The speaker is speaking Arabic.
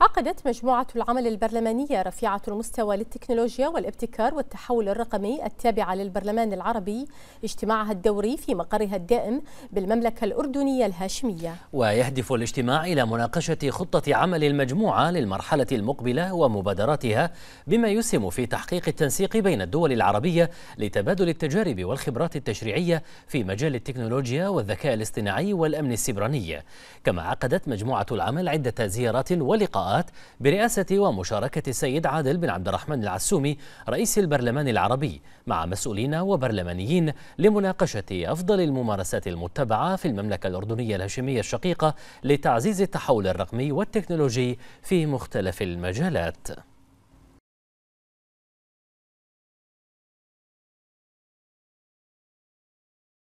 عقدت مجموعة العمل البرلمانية رفيعة المستوى للتكنولوجيا والابتكار والتحول الرقمي التابعة للبرلمان العربي اجتماعها الدوري في مقرها الدائم بالمملكة الأردنية الهاشمية ويهدف الاجتماع إلى مناقشة خطة عمل المجموعة للمرحلة المقبلة ومبادراتها بما يسهم في تحقيق التنسيق بين الدول العربية لتبادل التجارب والخبرات التشريعية في مجال التكنولوجيا والذكاء الاصطناعي والأمن السبراني كما عقدت مجموعة العمل عدة زيارات ولقاءات اللقاءات برئاسة ومشاركة السيد عادل بن عبد الرحمن العسومي رئيس البرلمان العربي مع مسؤولين وبرلمانيين لمناقشة أفضل الممارسات المتبعة في المملكة الأردنية الهاشمية الشقيقة لتعزيز التحول الرقمي والتكنولوجي في مختلف المجالات